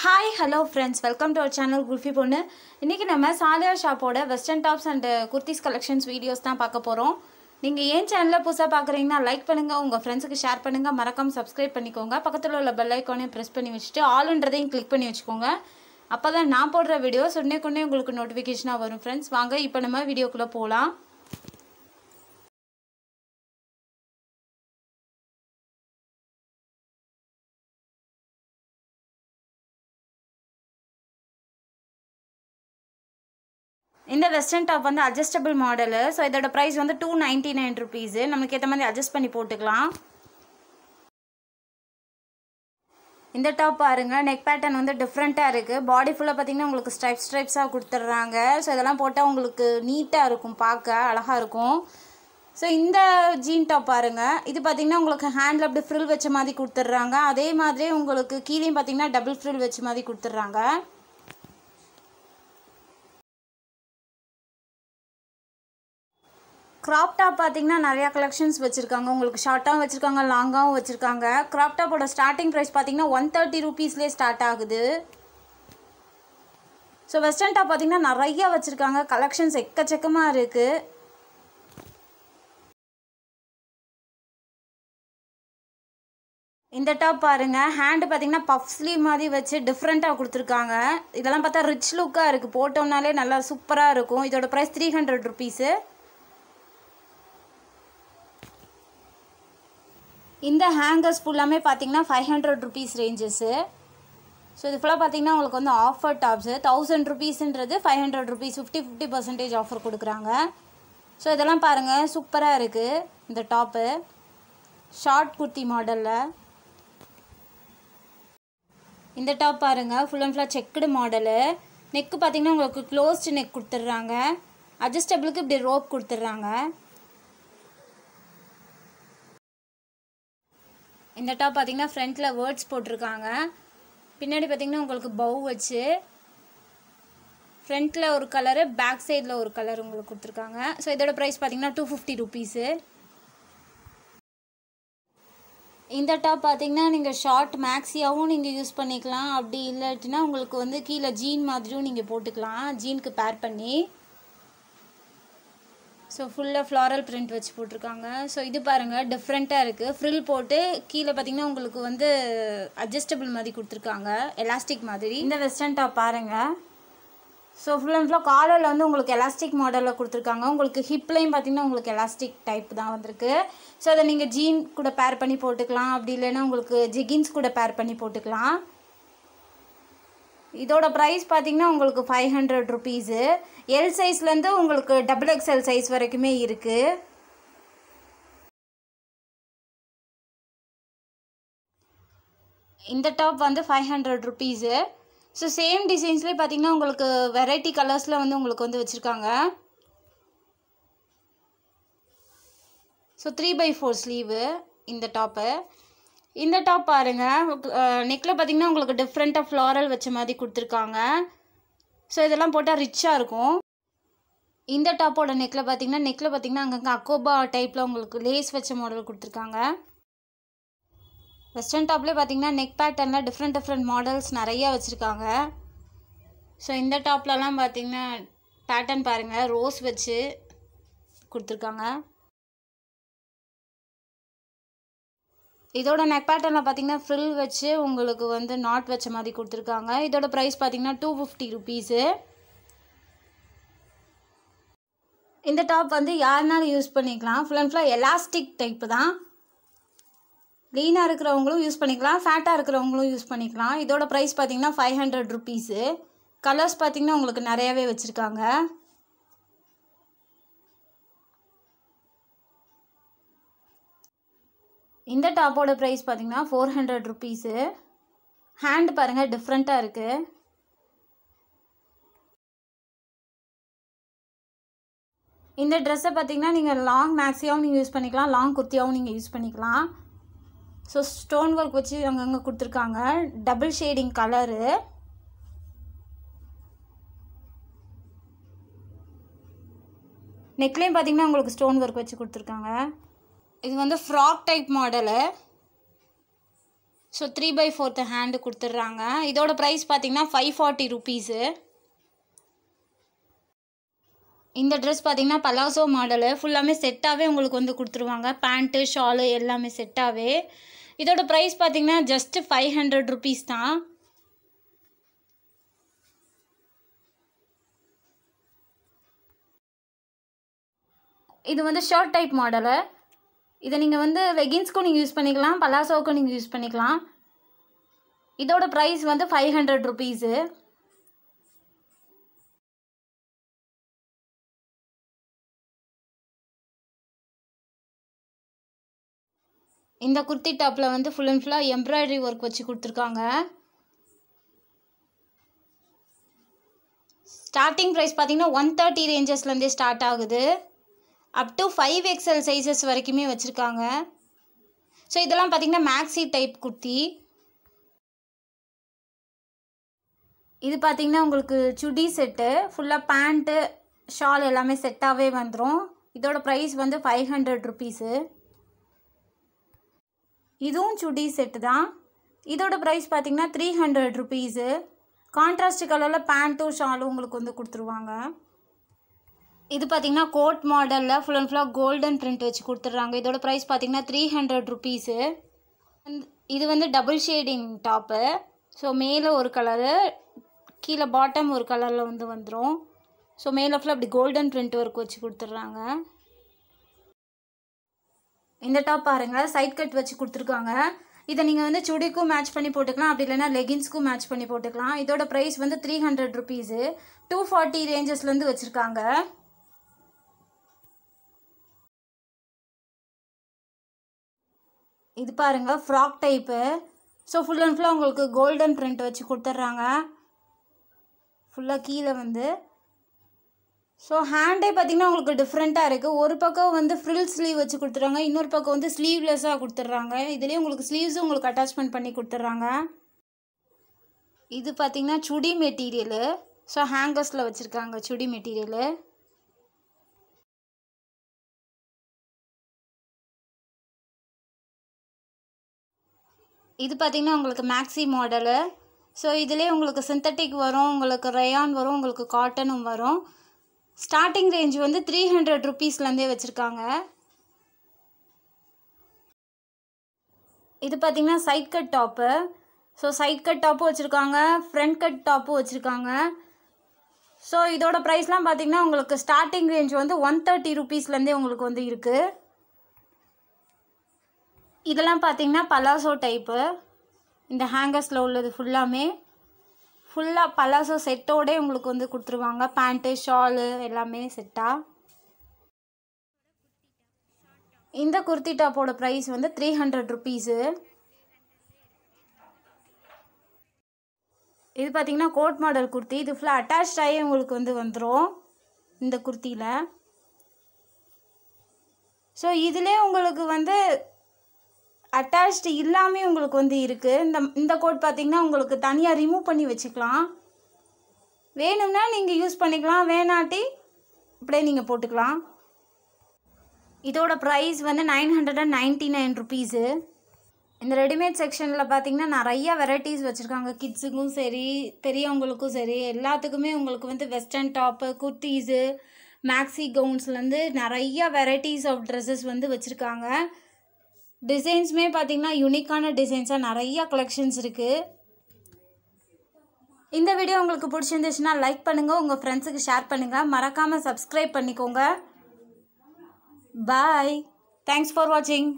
hi hello friends welcome to our channel kulfi பொண்ணு இன்றைக்கி நம்ம சாலியா ஷாப்போட western tops and kurtis collections videos தான் பார்க்க போகிறோம் நீங்கள் ஏன் சேனலில் புதுசாக பார்க்குறீங்கன்னா லைக் பண்ணுங்கள் உங்கள் ஃப்ரெண்ட்ஸுக்கு ஷேர் பண்ணுங்கள் மறக்காமல் சப்ஸ்கிரைப் பண்ணிக்கோங்க பக்கத்தில் உள்ள பெல் ஐக்கானையும் ப்ரெஸ் பண்ணி வச்சுட்டு ஆளுன்றதையும் கிளிக் பண்ணி வச்சுக்கோங்க அப்போ தான் நான் போடுற வீடியோஸ் உடனே கொண்டே உங்களுக்கு நோட்டிஃபிகேஷனாக வரும் ஃப்ரெண்ட்ஸ் வாங்க இப்போ நம்ம வீடியோக்குள்ளே போகலாம் இந்த வெஸ்டர்ன் டாப் வந்து அட்ஜஸ்டபிள் மாடலு ஸோ இதோட ப்ரைஸ் வந்து டூ நைன்ட்டி நைன் ருபீஸு நமக்கு ஏற்ற மாதிரி அட்ஜஸ்ட் பண்ணி போட்டுக்கலாம் இந்த டாப் பாருங்கள் நெக் பேட்டர்ன் வந்து டிஃப்ரெண்ட்டாக இருக்குது பாடி ஃபுல்லாக பார்த்தீங்கன்னா உங்களுக்கு ஸ்ட்ரைப் ஸ்ட்ரைப்ஸாக கொடுத்துட்றாங்க ஸோ இதெல்லாம் போட்டால் உங்களுக்கு நீட்டாக இருக்கும் பார்க்க அழகாக இருக்கும் ஸோ இந்த ஜீன் டாப் பாருங்க இது பார்த்தீங்கன்னா உங்களுக்கு ஹேண்டில் அப்படி ஃப்ரில் வச்ச மாதிரி கொடுத்துட்றாங்க அதே மாதிரி உங்களுக்கு கீழே பார்த்தீங்கன்னா டபுள் ஃப்ரில் வச்ச மாதிரி கொடுத்துட்றாங்க க்ராப் டாப் பார்த்தீங்கன்னா நிறையா கலெக்ஷன்ஸ் வச்சுருக்காங்க உங்களுக்கு ஷார்ட்டாகவும் வச்சுருக்காங்க லாங்காகவும் வச்சுருக்காங்க க்ராப் டாப்போட ஸ்டார்டிங் ப்ரைஸ் பார்த்தீங்கன்னா ஒன் தேர்ட்டி ருபீஸ்லேயே ஸ்டார்ட் ஆகுது ஸோ வெஸ்டர்ன் டாப் பார்த்தீங்கன்னா நிறையா வச்சுருக்காங்க கலெக்ஷன்ஸ் எக்கச்சக்கமாக இருக்குது இந்த டாப் பாருங்கள் ஹேண்டு பார்த்தீங்கன்னா பஃப் மாதிரி வச்சு டிஃப்ரெண்ட்டாக கொடுத்துருக்காங்க இதெல்லாம் பார்த்தா ரிச் லுக்காக இருக்குது போட்டோம்னாலே நல்லா சூப்பராக இருக்கும் இதோட ப்ரைஸ் த்ரீ ஹண்ட்ரட் ருபீஸு இந்த ஹேங்கர்ஸ் ஃபுல்லாமே பார்த்தீங்கன்னா five hundred rupees ranges so இது ஃபுல்லாக பார்த்தீங்கன்னா உங்களுக்கு வந்து ஆஃபர் டாப்ஸு தௌசண்ட் ருபீஸ்ன்றது five hundred rupees fifty fifty percentage offer கொடுக்குறாங்க ஸோ இதெல்லாம் பாருங்கள் சூப்பராக இருக்குது இந்த டாப்பு ஷார்ட் குர்த்தி மாடலில் இந்த டாப் பாருங்கள் ஃபுல் அண்ட் ஃபுல்லாக செக்குடு மாடலு நெக்கு பார்த்திங்கன்னா உங்களுக்கு க்ளோஸ்டு நெக் கொடுத்துட்றாங்க அட்ஜஸ்டபிளுக்கு இப்படி ரோப் கொடுத்துட்றாங்க இந்த டாப் பார்த்தீங்கன்னா ஃப்ரண்ட்டில் வேர்ட்ஸ் போட்டிருக்காங்க பின்னாடி பார்த்திங்கன்னா உங்களுக்கு பவு வச்சு ஃப்ரண்ட்டில் ஒரு கலரு பேக் சைடில் ஒரு கலர் உங்களுக்கு கொடுத்துருக்காங்க ஸோ இதோட ப்ரைஸ் பார்த்தீங்கன்னா டூ ஃபிஃப்டி ருபீஸு இந்த டாப் பார்த்திங்கன்னா நீங்கள் ஷார்ட் மேக்ஸியாகவும் நீங்கள் யூஸ் பண்ணிக்கலாம் அப்படி இல்லாட்டினா உங்களுக்கு வந்து கீழே ஜீன் மாதிரியும் நீங்கள் போட்டுக்கலாம் ஜீனுக்கு பேர் பண்ணி ஸோ ஃபுல்லாக ஃப்ளாரல் பிரிண்ட் வச்சு போட்டிருக்காங்க ஸோ இது பாருங்கள் டிஃப்ரெண்ட்டாக இருக்குது ஃப்ரில் போட்டு கீழே பார்த்தீங்கன்னா உங்களுக்கு வந்து அட்ஜஸ்டபிள் மாதிரி கொடுத்துருக்காங்க எலாஸ்டிக் மாதிரி இந்த வெஸ்டர்ன் டாப் பாருங்கள் ஸோ ஃபுல் அண்ட் ஃபுல்லாக காலரில் வந்து உங்களுக்கு எலாஸ்டிக் மாடலில் கொடுத்துருக்காங்க உங்களுக்கு ஹிப்லையும் பார்த்தீங்கன்னா உங்களுக்கு எலாஸ்டிக் டைப் தான் வந்திருக்கு ஸோ அதை நீங்கள் ஜீன் கூட பேர் பண்ணி போட்டுக்கலாம் அப்படி இல்லைன்னா உங்களுக்கு ஜெகின்ஸ் கூட பேர் பண்ணி போட்டுக்கலாம் இதோட ப்ரைஸ் பார்த்தீங்கன்னா உங்களுக்கு ஃபைவ் ஹண்ட்ரட் ருபீஸு எல் சைஸ்லேருந்து உங்களுக்கு டபுள் எக்ஸ்எல் சைஸ் வரைக்குமே இருக்குது இந்த டாப் வந்து five hundred rupees so same டிசைன்ஸ்லேயே பார்த்தீங்கன்னா உங்களுக்கு வெரைட்டி கலர்ஸில் வந்து உங்களுக்கு வந்து வச்சுருக்காங்க so three by four sleeve இந்த டாப்பு இந்த டாப் பாருங்கள் நெக்கில் பார்த்தீங்கன்னா உங்களுக்கு டிஃப்ரெண்ட்டாக ஃப்ளாரல் வச்ச மாதிரி கொடுத்துருக்காங்க ஸோ இதெல்லாம் போட்டால் ரிச்சாக இருக்கும் இந்த டாப்போட நெக்கில் பார்த்தீங்கன்னா நெக்கில் பார்த்தீங்கன்னா அங்கங்கே அக்கோபா டைப்பில் உங்களுக்கு லேஸ் வச்ச மாடல் கொடுத்துருக்காங்க வெஸ்டர்ன் டாப்லேயே பார்த்தீங்கன்னா நெக் பேட்டர்னில் டிஃப்ரெண்ட் டிஃப்ரெண்ட் மாடல்ஸ் நிறையா வச்சுருக்காங்க ஸோ இந்த டாப்லலாம் பார்த்தீங்கன்னா பேட்டர்ன் பாருங்கள் ரோஸ் வச்சு கொடுத்துருக்காங்க இதோட நெக் பேட்டர்னில் பார்த்தீங்கன்னா ஃப்ரில் வச்சு உங்களுக்கு வந்து நாட் வச்ச மாதிரி கொடுத்துருக்காங்க இதோட ப்ரைஸ் பார்த்தீங்கன்னா டூ ஃபிஃப்டி ருபீஸு இந்த டாப் வந்து யாருனாலும் யூஸ் பண்ணிக்கலாம் ஃபுல் அண்ட் ஃபுல்லாக எலாஸ்டிக் டைப்பு தான் லீனாக இருக்கிறவங்களும் யூஸ் பண்ணிக்கலாம் ஃபேட்டாக இருக்கிறவங்களும் யூஸ் பண்ணிக்கலாம் இதோட ப்ரைஸ் பார்த்தீங்கன்னா ஃபைவ் ஹண்ட்ரட் ருபீஸு கலர்ஸ் பார்த்திங்கன்னா உங்களுக்கு நிறையாவே வச்சுருக்காங்க இந்த டாப்போட ப்ரைஸ் பார்த்தீங்கன்னா ஃபோர் ஹண்ட்ரட் ருபீஸு ஹேண்ட் பாருங்கள் டிஃப்ரெண்ட்டாக இருக்குது இந்த ட்ரெஸ்ஸை பார்த்தீங்கன்னா நீங்கள் லாங் மேக்ஸியாகவும் நீங்கள் யூஸ் பண்ணிக்கலாம் லாங் குர்த்தியாகவும் நீங்கள் யூஸ் பண்ணிக்கலாம் ஸோ ஸ்டோன் ஒர்க் வச்சு அங்கங்கே கொடுத்துருக்காங்க டபுள் ஷேடிங் கலரு நெக்லேயும் பார்த்தீங்கன்னா உங்களுக்கு ஸ்டோன் ஒர்க் வச்சு கொடுத்துருக்காங்க இது வந்து frock type model so three by fourth hand கொடுத்துட்றாங்க இதோட ப்ரைஸ் பார்த்தீங்கன்னா ஃபைவ் ஃபார்ட்டி ருபீஸு இந்த ட்ரெஸ் பார்த்திங்கன்னா பலாசோ மாடலு ஃபுல்லாமே செட்டாகவே உங்களுக்கு வந்து கொடுத்துருவாங்க பேண்ட்டு ஷாலு எல்லாமே செட்டாகவே இதோட ப்ரைஸ் பார்த்தீங்கன்னா ஜஸ்ட்டு ஃபைவ் ஹண்ட்ரட் ருபீஸ் தான் இது வந்து ஷர்ட் டைப் மாடலு இதை நீங்கள் வந்து வெகின்ஸ்க்கும் நீங்கள் யூஸ் பண்ணிக்கலாம் பலாசோவுக்கும் நீங்கள் யூஸ் பண்ணிக்கலாம் இதோட ப்ரைஸ் வந்து ஃபைவ் ஹண்ட்ரட் ருபீஸு இந்த குர்த்தி டாப்பில் வந்து ஃபுல் அண்ட் ஃபுல்லாக எம்ப்ராய்டரி ஒர்க் வச்சு கொடுத்துருக்காங்க ஸ்டார்டிங் ப்ரைஸ் பார்த்தீங்கன்னா ஒன் தேர்ட்டி ரேஞ்சஸ்லேருந்தே ஸ்டார்ட் ஆகுது up to five XL sizes வரைக்குமே வச்சுருக்காங்க ஸோ இதெல்லாம் பார்த்திங்கன்னா மேக்ஸி டைப் குர்த்தி இது பார்த்திங்கன்னா உங்களுக்கு சுடி செட்டு ஃபுல்லாக பேண்ட்டு ஷால் எல்லாமே செட்டாகவே வந்துடும் இதோட ப்ரைஸ் வந்து ஃபைவ் ஹண்ட்ரட் ருபீஸு இதுவும் சுடி செட்டு தான் இதோட ப்ரைஸ் பார்த்திங்கன்னா த்ரீ ஹண்ட்ரட் ருபீஸு கான்ட்ராஸ்ட் கலரில் பேண்ட்டும் ஷாலும் உங்களுக்கு வந்து கொடுத்துருவாங்க இது பார்த்தீங்கன்னா கோட் மாடலில் ஃபுல் அண்ட் ஃபுல்லாக கோல்டன் பிரிண்ட் வச்சு கொடுத்துட்றாங்க இதோட ப்ரைஸ் பார்த்தீங்கன்னா த்ரீ ஹண்ட்ரட் ருபீஸு இது வந்து டபுள் ஷேடிங் டாப்பு ஸோ மேலே ஒரு கலரு கீழே பாட்டம் ஒரு கலரில் வந்து வந்துடும் ஸோ மேலே ஃபுல்லாக அப்படி கோல்டன் பிரிண்ட் ஒர்க் வச்சு கொடுத்துட்றாங்க இந்த டாப் பாருங்கள் சைட் கட் வச்சு கொடுத்துருக்காங்க இதை நீங்கள் வந்து சுடிக்கும் மேட்ச் பண்ணி போட்டுக்கலாம் அப்படி இல்லைனா லெகின்ஸ்க்கும் மேட்ச் பண்ணி போட்டுக்கலாம் இதோட ப்ரைஸ் வந்து three hundred rupees two forty ரேஞ்சஸ்லேருந்து வச்சுருக்காங்க இது பாருங்கள் frock type so full and ஃபுல்லாக உங்களுக்கு கோல்டன் பிரிண்ட் வச்சு கொடுத்துட்றாங்க ஃபுல்லாக கீழே வந்து ஸோ ஹேண்டே பார்த்திங்கன்னா உங்களுக்கு டிஃப்ரெண்ட்டாக இருக்குது ஒரு பக்கம் வந்து ஃப்ரில் ஸ்லீவ் வச்சு கொடுத்துட்றாங்க இன்னொரு பக்கம் வந்து ஸ்லீவ்லெஸ்ஸாக கொடுத்துட்றாங்க இதுலேயே உங்களுக்கு ஸ்லீவ்ஸும் உங்களுக்கு அட்டாச்மெண்ட் பண்ணி கொடுத்துட்றாங்க இது பார்த்திங்கன்னா சுடி மெட்டீரியலு ஸோ ஹேங்கர்ஸில் வச்சுருக்காங்க சுடி மெட்டீரியலு இது பார்த்திங்கன்னா உங்களுக்கு மேக்ஸி மாடலு ஸோ இதிலே உங்களுக்கு சிந்தட்டிக் வரும் உங்களுக்கு ரயான் வரும் உங்களுக்கு காட்டனும் வரும் ஸ்டார்டிங் ரேஞ்ச் வந்து த்ரீ ஹண்ட்ரட் ருபீஸ்லேருந்தே வச்சுருக்காங்க இது பார்த்திங்கன்னா side cut top so side cut டாப்பும் வச்சுருக்காங்க ஃப்ரண்ட் கட் டாப்பும் வச்சுருக்காங்க ஸோ இதோட ப்ரைஸ்லாம் பார்த்திங்கன்னா உங்களுக்கு ஸ்டார்டிங் ரேஞ்ச் வந்து ஒன் தேர்ட்டி ருபீஸ்லேருந்தே உங்களுக்கு வந்து இருக்குது இதெல்லாம் பார்த்தீங்கன்னா பலாசோ டைப்பு இந்த ஹேங்கர்ஸில் உள்ளது ஃபுல்லாமே ஃபுல்லாக பலாசோ செட்டோடே உங்களுக்கு வந்து கொடுத்துருவாங்க பேண்ட்டு ஷாலு எல்லாமே செட்டாக இந்த குர்த்தி டாப்போட ப்ரைஸ் வந்து த்ரீ ஹண்ட்ரட் ருபீஸு இது பார்த்திங்கன்னா கோட் மாடல் குர்த்தி இது ஃபுல்லாக அட்டாச்சாகி உங்களுக்கு வந்து வந்துடும் இந்த குர்த்தியில் ஸோ இதிலே உங்களுக்கு வந்து அட்டாச்டு இல்லாமல் உங்களுக்கு வந்து இருக்குது இந்த இந்த கோட் பார்த்திங்கன்னா உங்களுக்கு தனியாக ரிமூவ் பண்ணி வச்சுக்கலாம் வேணும்னா நீங்கள் யூஸ் பண்ணிக்கலாம் வேணாட்டி இப்படியே நீங்கள் போட்டுக்கலாம் இதோட ப்ரைஸ் வந்து nine hundred and ninety nine rupees இந்த ரெடிமேட் செக்ஷனில் பார்த்திங்கன்னா நிறையா வெரைட்டிஸ் வச்சுருக்காங்க கிட்ஸுக்கும் சரி பெரியவங்களுக்கும் சரி எல்லாத்துக்குமே உங்களுக்கு வந்து வெஸ்டர்ன் டாப்பு குர்த்தீஸு மேக்ஸி கவுன்ஸ்லேருந்து நிறையா வெரைட்டிஸ் ஆஃப் ட்ரெஸ்ஸஸ் வந்து வச்சுருக்காங்க டிசைன்ஸுமே பார்த்திங்கன்னா யூனிக்கான டிசைன்ஸாக நிறையா கலெக்ஷன்ஸ் இருக்குது இந்த வீடியோ உங்களுக்கு பிடிச்சிருந்துச்சுன்னா லைக் பண்ணுங்கள் உங்கள் ஃப்ரெண்ட்ஸுக்கு ஷேர் பண்ணுங்கள் மறக்காமல் சப்ஸ்கிரைப் பண்ணிக்கோங்க பாய் தேங்க்ஸ் ஃபார் வாட்சிங்